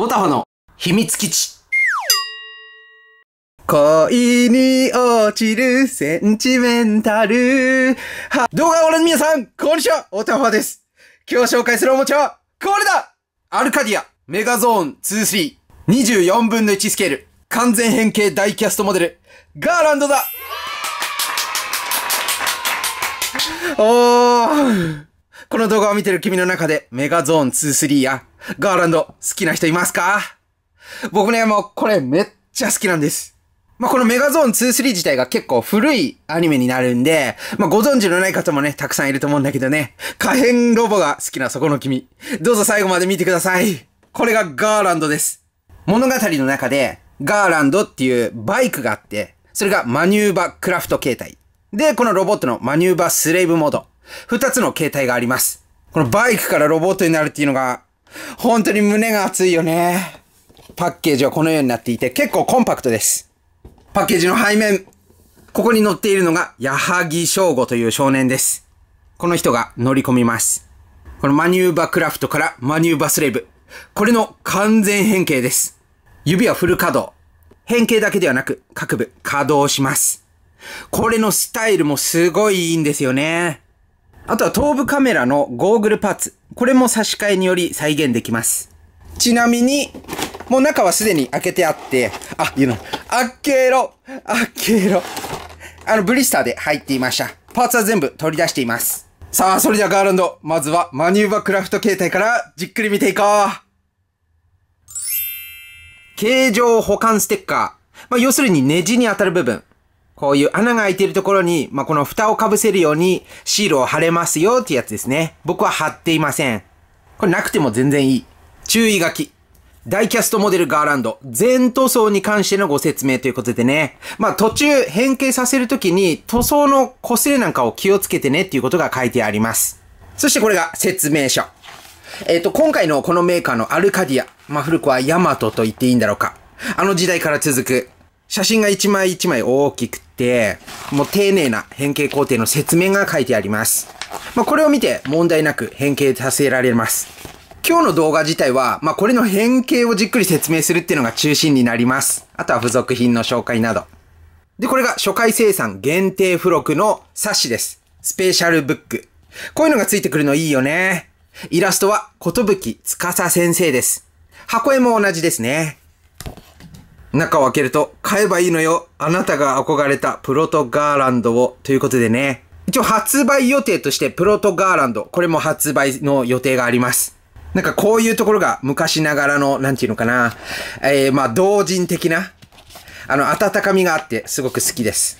オタフの秘密基地。恋に落ちるセンチメンタル。は、動画をご覧の皆さん、こんにちは、オタファです。今日紹介するおもちゃは、これだアルカディア、メガゾーン2-3、24分の1スケール、完全変形大キャストモデル、ガーランドだおーこの動画を見てる君の中で、メガゾーン2-3や、ガーランド、好きな人いますか僕ね、もうこれめっちゃ好きなんです。まあ、このメガゾーン2-3自体が結構古いアニメになるんで、まあ、ご存知のない方もね、たくさんいると思うんだけどね、可変ロボが好きなそこの君、どうぞ最後まで見てください。これがガーランドです。物語の中で、ガーランドっていうバイクがあって、それがマニューバクラフト形態。で、このロボットのマニューバスレイブモード。二つの形態があります。このバイクからロボットになるっていうのが本当に胸が熱いよね。パッケージはこのようになっていて結構コンパクトです。パッケージの背面。ここに載っているのが矢作翔吾という少年です。この人が乗り込みます。このマニューバクラフトからマニューバスレーブ。これの完全変形です。指はフル稼働。変形だけではなく各部稼働します。これのスタイルもすごいいいんですよね。あとは頭部カメラのゴーグルパーツ。これも差し替えにより再現できます。ちなみに、もう中はすでに開けてあって、あ、言うの。開けろ開けろあの、ブリスターで入っていました。パーツは全部取り出しています。さあ、それではガーランド、まずはマニューバークラフト形態からじっくり見ていこう形状保管ステッカー。まあ、要するにネジに当たる部分。こういう穴が開いてるところに、まあ、この蓋をかぶせるようにシールを貼れますよってやつですね。僕は貼っていません。これなくても全然いい。注意書き。ダイキャストモデルガーランド、全塗装に関してのご説明ということでね。まあ、途中変形させるときに塗装の擦れなんかを気をつけてねっていうことが書いてあります。そしてこれが説明書。えっ、ー、と、今回のこのメーカーのアルカディア、まあ、古くはヤマトと言っていいんだろうか。あの時代から続く写真が一枚一枚大きくて、もう丁寧な変形工程の説明が書いてあります。まあ、これを見て問題なく変形させられます。今日の動画自体は、まあ、これの変形をじっくり説明するっていうのが中心になります。あとは付属品の紹介など。で、これが初回生産限定付録の冊子です。スペシャルブック。こういうのがついてくるのいいよね。イラストは、ことぶきつかさ先生です。箱絵も同じですね。中を開けると、買えばいいのよ。あなたが憧れたプロトガーランドを。ということでね。一応発売予定としてプロトガーランド。これも発売の予定があります。なんかこういうところが昔ながらの、なんていうのかな。えー、まあ、同人的な、あの、温かみがあってすごく好きです。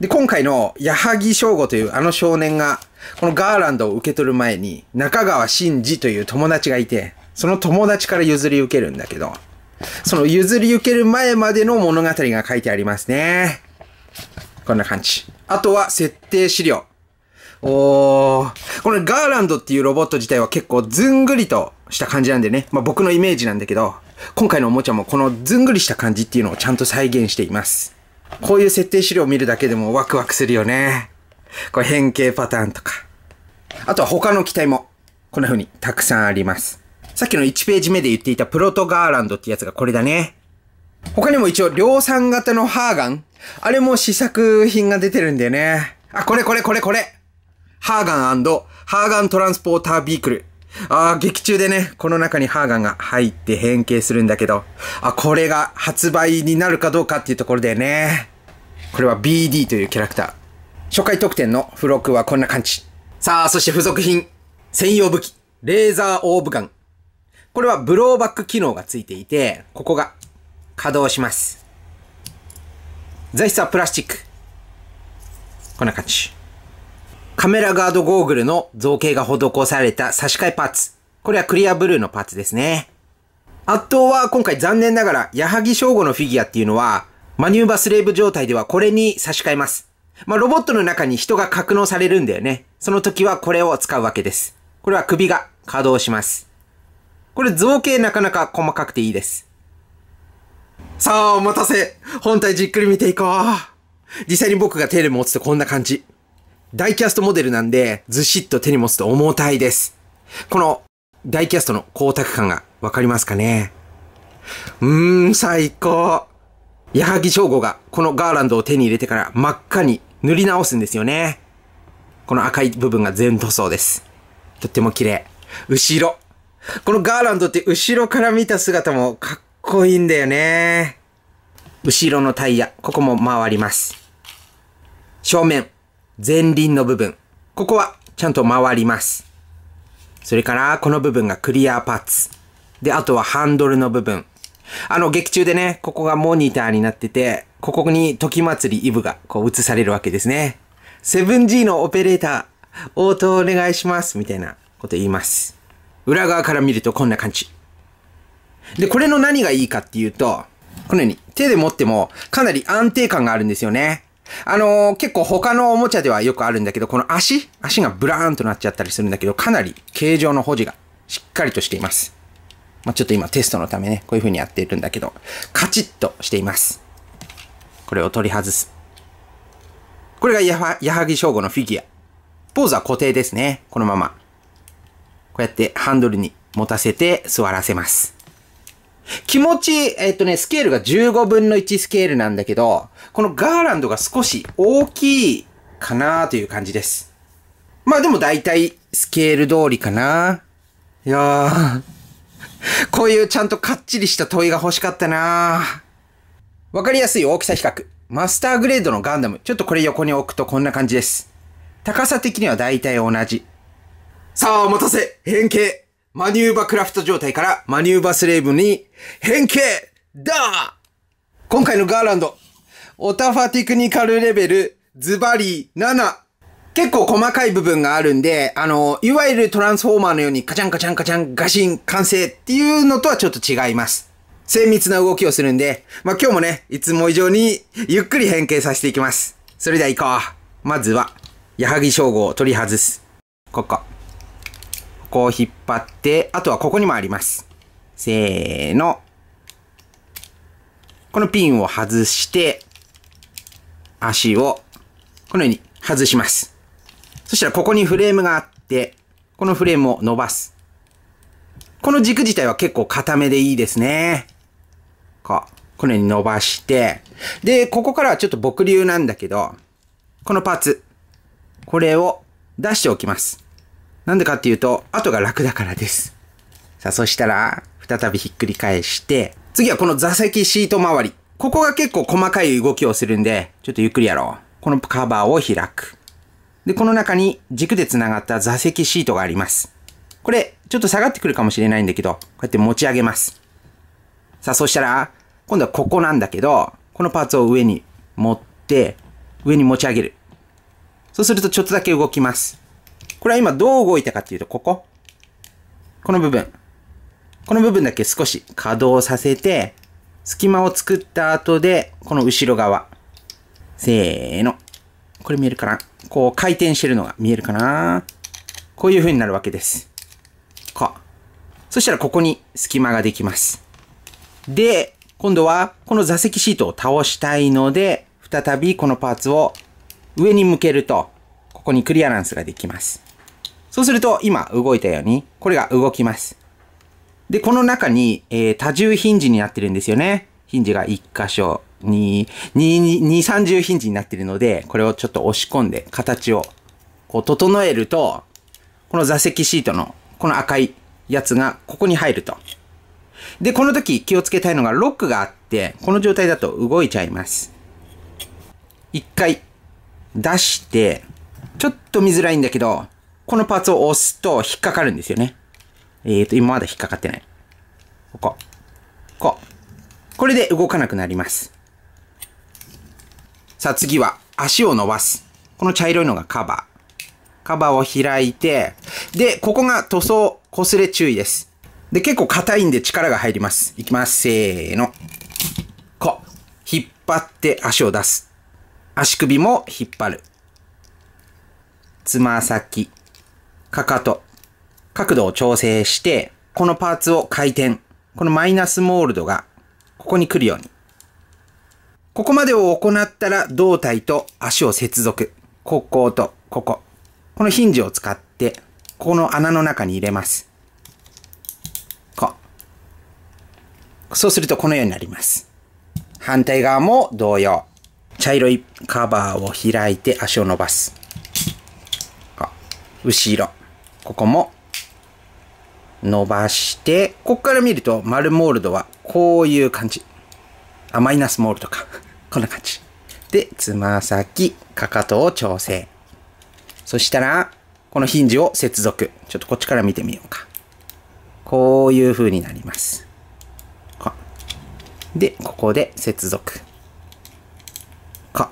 で、今回の矢作翔吾というあの少年が、このガーランドを受け取る前に、中川真二という友達がいて、その友達から譲り受けるんだけど、その譲り受ける前までの物語が書いてありますね。こんな感じ。あとは設定資料。おー。このガーランドっていうロボット自体は結構ずんぐりとした感じなんでね。まあ、僕のイメージなんだけど、今回のおもちゃもこのずんぐりした感じっていうのをちゃんと再現しています。こういう設定資料を見るだけでもワクワクするよね。これ変形パターンとか。あとは他の機体も、こんな風にたくさんあります。さっきの1ページ目で言っていたプロトガーランドってやつがこれだね。他にも一応量産型のハーガン。あれも試作品が出てるんだよね。あ、これこれこれこれ。ハーガンハーガントランスポータービークル。ああ、劇中でね、この中にハーガンが入って変形するんだけど、あ、これが発売になるかどうかっていうところだよね。これは BD というキャラクター。初回特典の付録はこんな感じ。さあ、そして付属品。専用武器。レーザーオーブガン。これはブローバック機能がついていて、ここが稼働します。材質はプラスチック。こんな感じ。カメラガードゴーグルの造形が施された差し替えパーツ。これはクリアブルーのパーツですね。あとは今回残念ながら、矢作翔吾のフィギュアっていうのは、マニューバスレーブ状態ではこれに差し替えます。まあ、ロボットの中に人が格納されるんだよね。その時はこれを使うわけです。これは首が稼働します。これ造形なかなか細かくていいです。さあ、お待たせ本体じっくり見ていこう実際に僕が手で持つとこんな感じ。ダイキャストモデルなんで、ずしっと手に持つと重たいです。この、ダイキャストの光沢感がわかりますかねうーん、最高矢作翔吾がこのガーランドを手に入れてから真っ赤に塗り直すんですよね。この赤い部分が全塗装です。とっても綺麗。後ろ、このガーランドって後ろから見た姿もかっこいいんだよね。後ろのタイヤ、ここも回ります。正面、前輪の部分、ここはちゃんと回ります。それから、この部分がクリアパーツ。で、あとはハンドルの部分。あの、劇中でね、ここがモニターになってて、ここに時祭りイブがこう映されるわけですね。7G のオペレーター、応答お願いします、みたいなこと言います。裏側から見るとこんな感じ。で、これの何がいいかっていうと、このように手で持ってもかなり安定感があるんですよね。あのー、結構他のおもちゃではよくあるんだけど、この足足がブラーンとなっちゃったりするんだけど、かなり形状の保持がしっかりとしています。まあ、ちょっと今テストのためね、こういう風にやっているんだけど、カチッとしています。これを取り外す。これが矢作翔吾のフィギュア。ポーズは固定ですね。このまま。こうやってハンドルに持たせて座らせます。気持ち、えっ、とね、スケールが15分の1スケールなんだけど、このガーランドが少し大きいかなという感じです。まあでも大体スケール通りかな。いやー、こういうちゃんとかっちりした問いが欲しかったなわかりやすい大きさ比較。マスターグレードのガンダム。ちょっとこれ横に置くとこんな感じです。高さ的には大体同じ。さあ、お待たせ変形マニューバクラフト状態からマニューバスレーブに変形だ今回のガーランド、オタファティクニカルレベル、ズバリ7。結構細かい部分があるんで、あの、いわゆるトランスフォーマーのようにカチャンカチャンカチャンガシン完成っていうのとはちょっと違います。精密な動きをするんで、まあ、今日もね、いつも以上にゆっくり変形させていきます。それでは行こう。まずは、矢作称号を取り外す。ここ。こう引っ張って、あとはここにもあります。せーの。このピンを外して、足を、このように外します。そしたらここにフレームがあって、このフレームを伸ばす。この軸自体は結構固めでいいですね。こう。このように伸ばして、で、ここからはちょっと僕流なんだけど、このパーツ。これを出しておきます。なんでかっていうと、後が楽だからです。さあ、そしたら、再びひっくり返して、次はこの座席シート周り。ここが結構細かい動きをするんで、ちょっとゆっくりやろう。このカバーを開く。で、この中に軸で繋がった座席シートがあります。これ、ちょっと下がってくるかもしれないんだけど、こうやって持ち上げます。さあ、そしたら、今度はここなんだけど、このパーツを上に持って、上に持ち上げる。そうするとちょっとだけ動きます。これは今どう動いたかっていうと、ここ。この部分。この部分だけ少し稼働させて、隙間を作った後で、この後ろ側。せーの。これ見えるかなこう回転してるのが見えるかなこういう風になるわけです。こう。そしたらここに隙間ができます。で、今度はこの座席シートを倒したいので、再びこのパーツを上に向けると、ここにクリアランスができます。そうすると、今動いたように、これが動きます。で、この中に、えー、多重ヒンジになってるんですよね。ヒンジが1箇所、に2、2、30ヒンジになってるので、これをちょっと押し込んで、形を、こう、整えると、この座席シートの、この赤いやつが、ここに入ると。で、この時気をつけたいのが、ロックがあって、この状態だと動いちゃいます。一回、出して、ちょっと見づらいんだけど、このパーツを押すと引っかかるんですよね。えっ、ー、と、今まだ引っかかってない。ここ。ここ。これで動かなくなります。さあ次は足を伸ばす。この茶色いのがカバー。カバーを開いて、で、ここが塗装、擦れ注意です。で、結構硬いんで力が入ります。いきます。せーの。こう。引っ張って足を出す。足首も引っ張る。つま先。かかと、角度を調整して、このパーツを回転。このマイナスモールドが、ここに来るように。ここまでを行ったら、胴体と足を接続。こことここ。このヒンジを使って、この穴の中に入れます。こう。そうするとこのようになります。反対側も同様。茶色いカバーを開いて足を伸ばす。後ろ。ここも伸ばして、ここから見ると丸モールドはこういう感じ。あ、マイナスモールドか。こんな感じ。で、つま先、かかとを調整。そしたら、このヒンジを接続。ちょっとこっちから見てみようか。こういう風になります。か。で、ここで接続。か。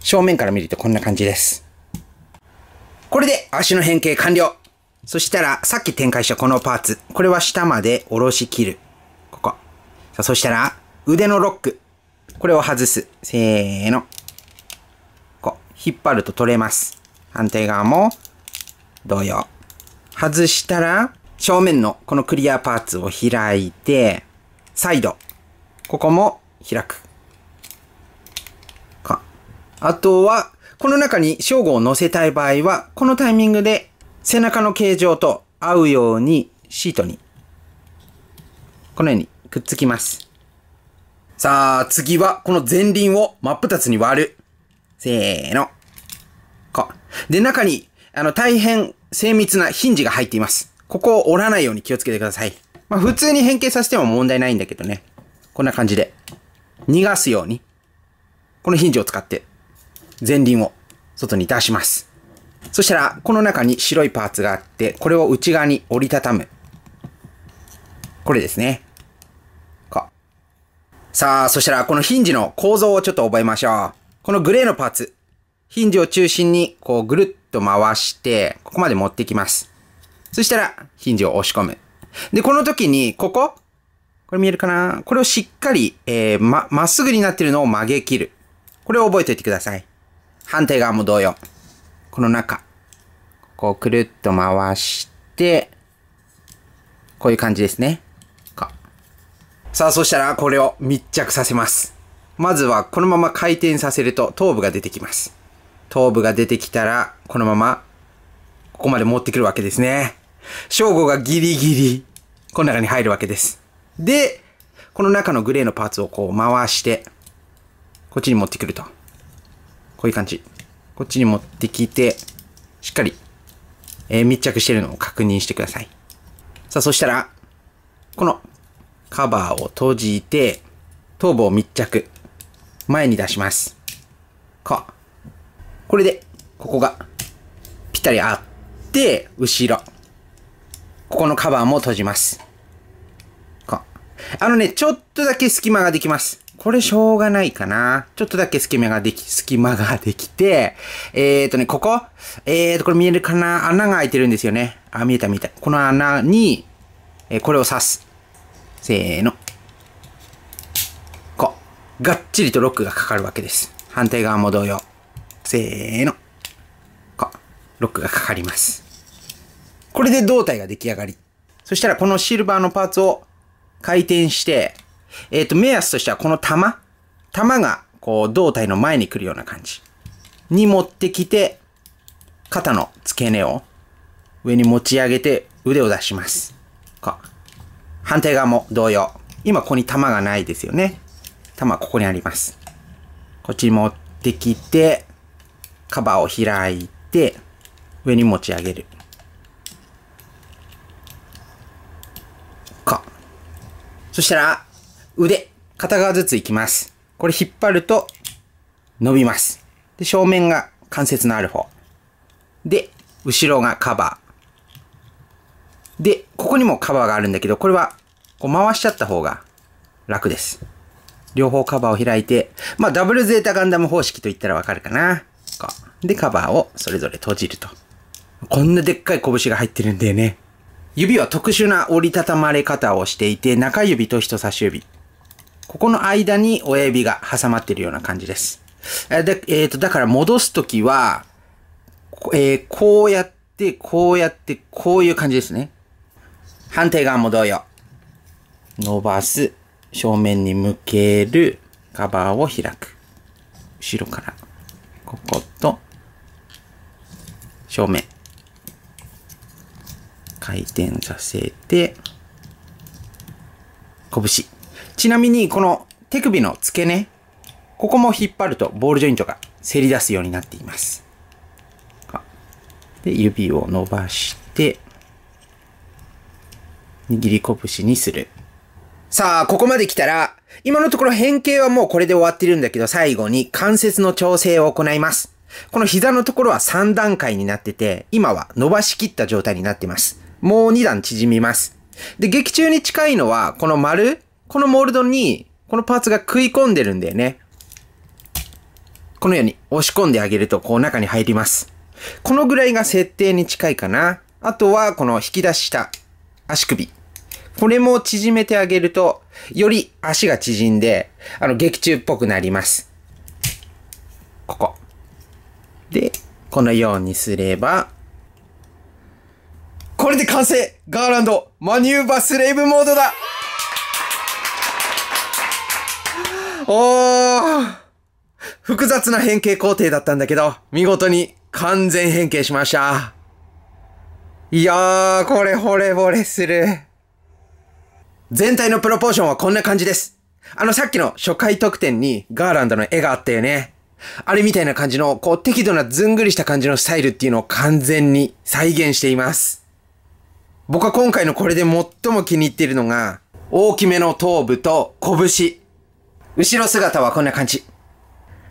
正面から見るとこんな感じです。足の変形完了。そしたら、さっき展開したこのパーツ。これは下まで下ろし切る。ここ。さあ、そしたら、腕のロック。これを外す。せーの。こう。引っ張ると取れます。反対側も、同様。外したら、正面のこのクリアパーツを開いて、サイド。ここも開く。か。あとは、この中に正午を載せたい場合は、このタイミングで背中の形状と合うようにシートに、このようにくっつきます。さあ、次はこの前輪を真っ二つに割る。せーの。こう。で、中に、あの、大変精密なヒンジが入っています。ここを折らないように気をつけてください。まあ、普通に変形させても問題ないんだけどね。こんな感じで。逃がすように。このヒンジを使って。前輪を外に出します。そしたら、この中に白いパーツがあって、これを内側に折りたたむ。これですね。か。さあ、そしたら、このヒンジの構造をちょっと覚えましょう。このグレーのパーツ。ヒンジを中心に、こう、ぐるっと回して、ここまで持ってきます。そしたら、ヒンジを押し込む。で、この時に、こここれ見えるかなこれをしっかり、えー、ま、まっすぐになってるのを曲げ切る。これを覚えておいてください。反対側も同様。この中、こうくるっと回して、こういう感じですね。さあ、そしたらこれを密着させます。まずはこのまま回転させると頭部が出てきます。頭部が出てきたら、このまま、ここまで持ってくるわけですね。正午がギリギリ、この中に入るわけです。で、この中のグレーのパーツをこう回して、こっちに持ってくると。こういう感じ。こっちに持ってきて、しっかり、えー、密着してるのを確認してください。さあ、そしたら、このカバーを閉じて、頭部を密着。前に出します。こう。これで、ここが、ぴったりあって、後ろ。ここのカバーも閉じます。こう。あのね、ちょっとだけ隙間ができます。これしょうがないかな。ちょっとだけ隙間ができ、隙間ができて、えーとね、ここえーと、これ見えるかな穴が開いてるんですよね。あ、見えた見えた。この穴に、えこれを刺す。せーの。こう。がっちりとロックがかかるわけです。反対側も同様。せーの。こう。ロックがかかります。これで胴体が出来上がり。そしたらこのシルバーのパーツを回転して、えっ、ー、と、目安としてはこの玉、玉がこう胴体の前に来るような感じに持ってきて、肩の付け根を上に持ち上げて腕を出します。か反対側も同様。今ここに玉がないですよね。玉ここにあります。こっちに持ってきて、カバーを開いて、上に持ち上げる。か。そしたら、腕、片側ずついきます。これ引っ張ると伸びます。で、正面が関節のある方。で、後ろがカバー。で、ここにもカバーがあるんだけど、これはこう回しちゃった方が楽です。両方カバーを開いて、まあ、ダブルゼータガンダム方式と言ったらわかるかな。こう。で、カバーをそれぞれ閉じると。こんなでっかい拳が入ってるんだよね。指は特殊な折りたたまれ方をしていて、中指と人差し指。ここの間に親指が挟まってるような感じです。で、えっ、ー、と、だから戻すときは、えー、こうやって、こうやって、こういう感じですね。反対側も同様。伸ばす。正面に向ける。カバーを開く。後ろから。ここと、正面。回転させて、拳。ちなみに、この手首の付け根、ここも引っ張るとボールジョイントがせり出すようになっています。で、指を伸ばして、握り拳にする。さあ、ここまで来たら、今のところ変形はもうこれで終わってるんだけど、最後に関節の調整を行います。この膝のところは3段階になってて、今は伸ばしきった状態になってます。もう2段縮みます。で、劇中に近いのは、この丸、このモールドに、このパーツが食い込んでるんだよね。このように押し込んであげると、こう中に入ります。このぐらいが設定に近いかな。あとは、この引き出した足首。これも縮めてあげると、より足が縮んで、あの、劇中っぽくなります。ここ。で、このようにすれば、これで完成ガーランドマニューバスレイブモードだおー複雑な変形工程だったんだけど、見事に完全変形しました。いやー、これ惚れ惚れする。全体のプロポーションはこんな感じです。あのさっきの初回特典にガーランドの絵があったよね。あれみたいな感じの、こう適度なずんぐりした感じのスタイルっていうのを完全に再現しています。僕は今回のこれで最も気に入っているのが、大きめの頭部と拳。後ろ姿はこんな感じ。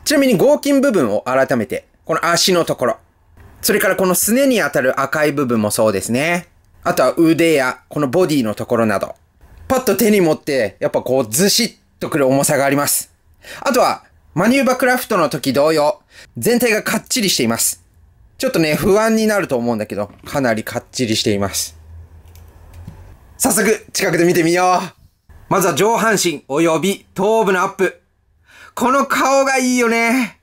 ちなみに合金部分を改めて、この足のところ。それからこのすねに当たる赤い部分もそうですね。あとは腕やこのボディのところなど。パッと手に持って、やっぱこうずしっとくる重さがあります。あとは、マニューバクラフトの時同様、全体がかっちりしています。ちょっとね、不安になると思うんだけど、かなりかっちりしています。早速、近くで見てみようまずは上半身及び頭部のアップ。この顔がいいよね。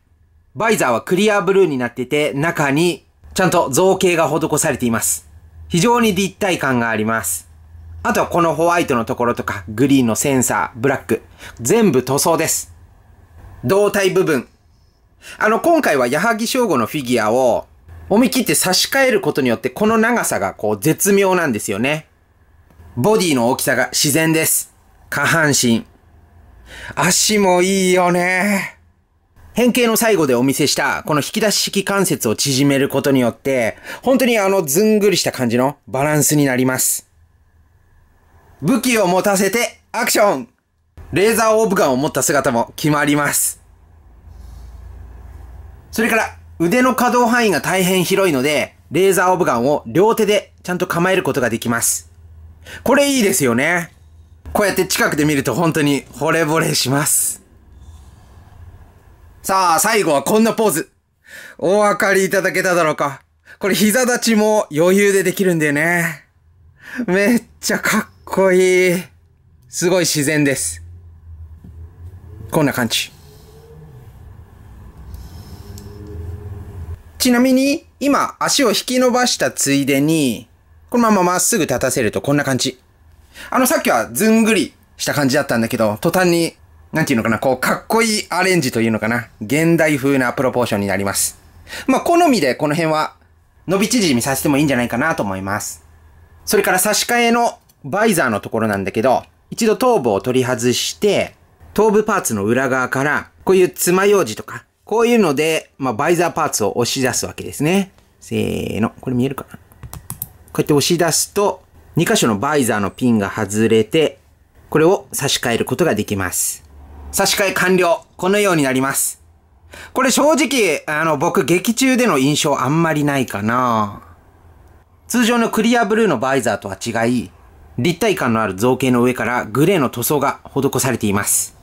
バイザーはクリアブルーになってて、中にちゃんと造形が施されています。非常に立体感があります。あとはこのホワイトのところとか、グリーンのセンサー、ブラック、全部塗装です。胴体部分。あの、今回は矢作翔吾のフィギュアを、思い切って差し替えることによって、この長さがこう絶妙なんですよね。ボディの大きさが自然です。下半身。足もいいよね。変形の最後でお見せした、この引き出し式関節を縮めることによって、本当にあのずんぐりした感じのバランスになります。武器を持たせてアクションレーザーオーブガンを持った姿も決まります。それから、腕の可動範囲が大変広いので、レーザーオブガンを両手でちゃんと構えることができます。これいいですよね。こうやって近くで見ると本当に惚れ惚れします。さあ、最後はこんなポーズ。お分かりいただけただろうか。これ膝立ちも余裕でできるんだよね。めっちゃかっこいい。すごい自然です。こんな感じ。ちなみに、今足を引き伸ばしたついでに、このまままっすぐ立たせるとこんな感じ。あの、さっきはずんぐりした感じだったんだけど、途端に、なんていうのかな、こう、かっこいいアレンジというのかな。現代風なプロポーションになります。まあ、好みでこの辺は、伸び縮みさせてもいいんじゃないかなと思います。それから差し替えのバイザーのところなんだけど、一度頭部を取り外して、頭部パーツの裏側から、こういう爪楊枝とか、こういうので、まあ、バイザーパーツを押し出すわけですね。せーの。これ見えるかなこうやって押し出すと、2箇所のバイザーのピンが外れて、これを差し替えることができます。差し替え完了。このようになります。これ正直、あの、僕劇中での印象あんまりないかな通常のクリアブルーのバイザーとは違い、立体感のある造形の上からグレーの塗装が施されています。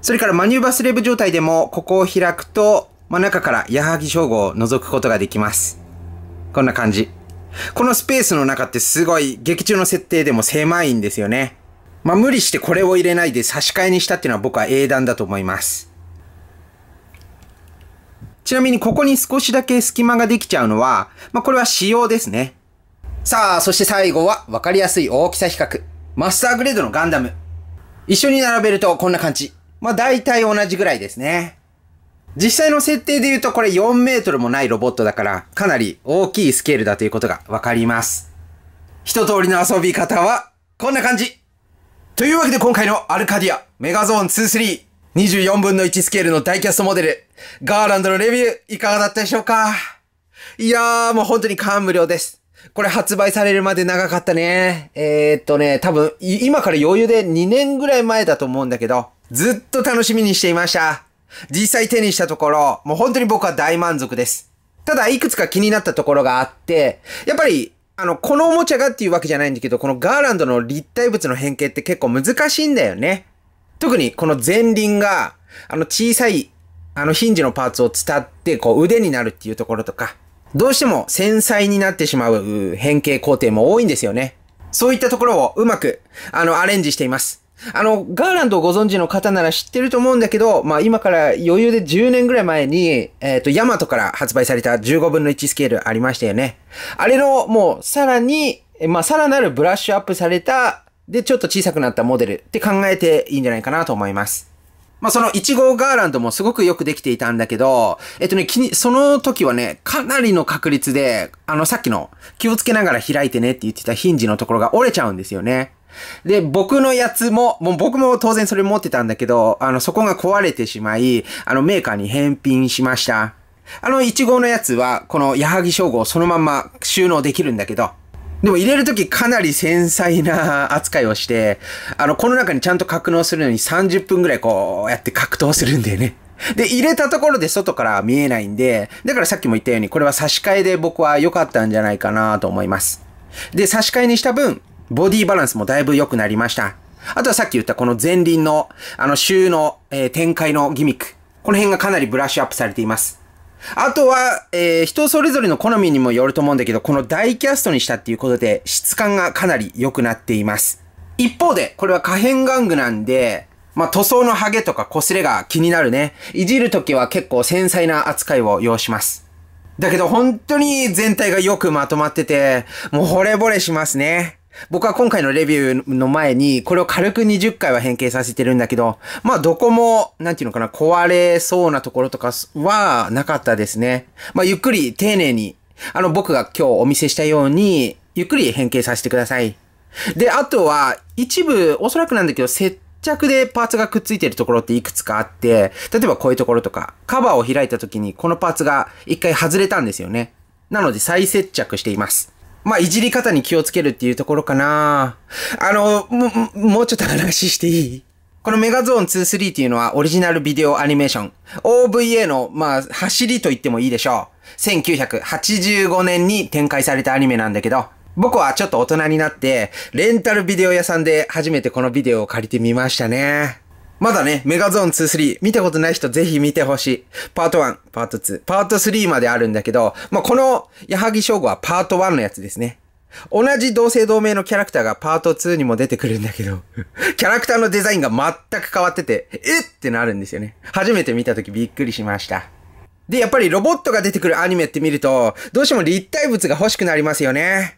それからマニューバスレブ状態でも、ここを開くと、まあ、中から矢作称号を覗くことができます。こんな感じ。このスペースの中ってすごい劇中の設定でも狭いんですよね。まあ無理してこれを入れないで差し替えにしたっていうのは僕は英断だと思います。ちなみにここに少しだけ隙間ができちゃうのは、まあこれは仕様ですね。さあ、そして最後は分かりやすい大きさ比較。マスターグレードのガンダム。一緒に並べるとこんな感じ。まあ大体同じぐらいですね。実際の設定で言うとこれ4メートルもないロボットだからかなり大きいスケールだということがわかります。一通りの遊び方はこんな感じというわけで今回のアルカディアメガゾーン2-3 24分の1スケールのダイキャストモデルガーランドのレビューいかがだったでしょうかいやーもう本当に感無量です。これ発売されるまで長かったね。えー、っとね、多分今から余裕で2年ぐらい前だと思うんだけどずっと楽しみにしていました。実際手にしたところ、もう本当に僕は大満足です。ただ、いくつか気になったところがあって、やっぱり、あの、このおもちゃがっていうわけじゃないんだけど、このガーランドの立体物の変形って結構難しいんだよね。特にこの前輪が、あの小さい、あのヒンジのパーツを伝って、こう腕になるっていうところとか、どうしても繊細になってしまう変形工程も多いんですよね。そういったところをうまく、あの、アレンジしています。あの、ガーランドをご存知の方なら知ってると思うんだけど、まあ今から余裕で10年ぐらい前に、えっ、ー、と、ヤマトから発売された15分の1スケールありましたよね。あれの、もう、さらに、まあさらなるブラッシュアップされた、で、ちょっと小さくなったモデルって考えていいんじゃないかなと思います。まあ、その1号ガーランドもすごくよくできていたんだけど、えっとね、気に、その時はね、かなりの確率で、あの、さっきの気をつけながら開いてねって言ってたヒンジのところが折れちゃうんですよね。で、僕のやつも、もう僕も当然それ持ってたんだけど、あの、そこが壊れてしまい、あの、メーカーに返品しました。あの、1号のやつは、この矢作称号そのまんま収納できるんだけど、でも入れるときかなり繊細な扱いをして、あの、この中にちゃんと格納するのに30分ぐらいこうやって格闘するんだよね。で、入れたところで外から見えないんで、だからさっきも言ったように、これは差し替えで僕は良かったんじゃないかなと思います。で、差し替えにした分、ボディバランスもだいぶ良くなりました。あとはさっき言ったこの前輪の、あの、収の、えー、展開のギミック。この辺がかなりブラッシュアップされています。あとは、えー、人それぞれの好みにもよると思うんだけど、このダイキャストにしたっていうことで、質感がかなり良くなっています。一方で、これは可変玩具なんで、まあ、塗装のハゲとか擦れが気になるね。いじるときは結構繊細な扱いを要します。だけど本当に全体がよくまとまってて、もう惚れ惚れしますね。僕は今回のレビューの前に、これを軽く20回は変形させてるんだけど、まあどこも、なんていうのかな、壊れそうなところとかはなかったですね。まあゆっくり丁寧に、あの僕が今日お見せしたように、ゆっくり変形させてください。で、あとは、一部、おそらくなんだけど、接着でパーツがくっついてるところっていくつかあって、例えばこういうところとか、カバーを開いた時にこのパーツが一回外れたんですよね。なので再接着しています。まあ、いじり方に気をつけるっていうところかな。あの、も、もうちょっと話していいこのメガゾーン2-3っていうのはオリジナルビデオアニメーション。OVA の、まあ、走りと言ってもいいでしょう。1985年に展開されたアニメなんだけど、僕はちょっと大人になって、レンタルビデオ屋さんで初めてこのビデオを借りてみましたね。まだね、メガゾーン2、3、見たことない人ぜひ見てほしい。パート1、パート2、パート3まであるんだけど、まあ、この矢作翔吾はパート1のやつですね。同じ同姓同名のキャラクターがパート2にも出てくるんだけど キャラクターのデザインが全く変わってて、えってなるんですよね。初めて見た時びっくりしました。で、やっぱりロボットが出てくるアニメって見ると、どうしても立体物が欲しくなりますよね。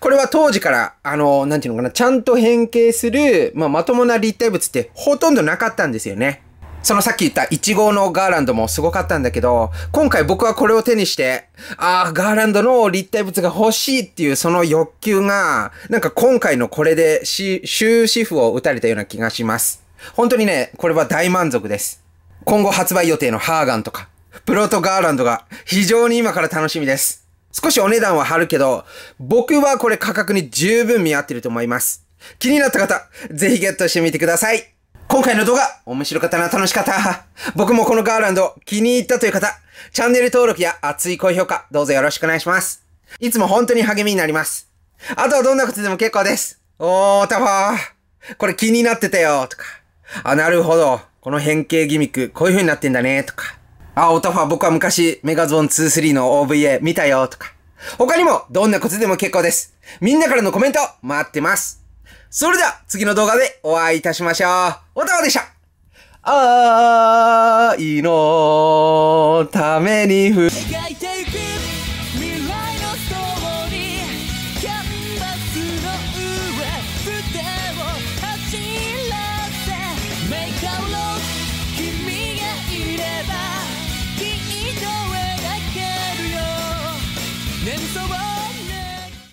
これは当時から、あの、なんていうのかな、ちゃんと変形する、まあ、まともな立体物ってほとんどなかったんですよね。そのさっき言った1号のガーランドもすごかったんだけど、今回僕はこれを手にして、ああ、ガーランドの立体物が欲しいっていうその欲求が、なんか今回のこれで終止符を打たれたような気がします。本当にね、これは大満足です。今後発売予定のハーガンとか、プロトガーランドが非常に今から楽しみです。少しお値段は張るけど、僕はこれ価格に十分見合ってると思います。気になった方、ぜひゲットしてみてください。今回の動画、面白かったな、楽しかった。僕もこのガーランド気に入ったという方、チャンネル登録や熱い高評価、どうぞよろしくお願いします。いつも本当に励みになります。あとはどんなことでも結構です。おー、たばー。これ気になってたよ、とか。あ、なるほど。この変形ギミック、こういう風になってんだね、とか。あ、オタファ僕は昔メガゾン2-3の OVA 見たよとか。他にもどんなことでも結構です。みんなからのコメント待ってます。それでは次の動画でお会いいたしましょう。オタファでした愛のために